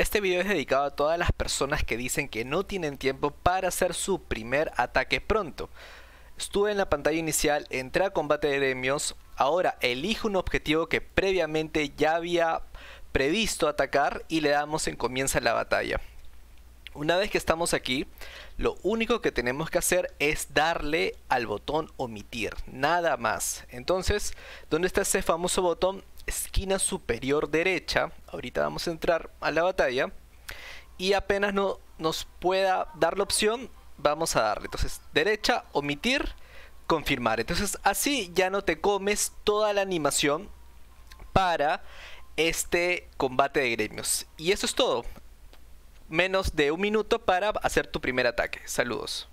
Este video es dedicado a todas las personas que dicen que no tienen tiempo para hacer su primer ataque pronto. Estuve en la pantalla inicial, entré a combate de demios, ahora elijo un objetivo que previamente ya había previsto atacar y le damos en comienza la batalla. Una vez que estamos aquí, lo único que tenemos que hacer es darle al botón omitir, nada más. Entonces, ¿dónde está ese famoso botón? Esquina superior derecha, ahorita vamos a entrar a la batalla y apenas no, nos pueda dar la opción, vamos a darle. Entonces, derecha, omitir, confirmar. Entonces, así ya no te comes toda la animación para este combate de gremios. Y eso es todo. Menos de un minuto para hacer tu primer ataque. Saludos.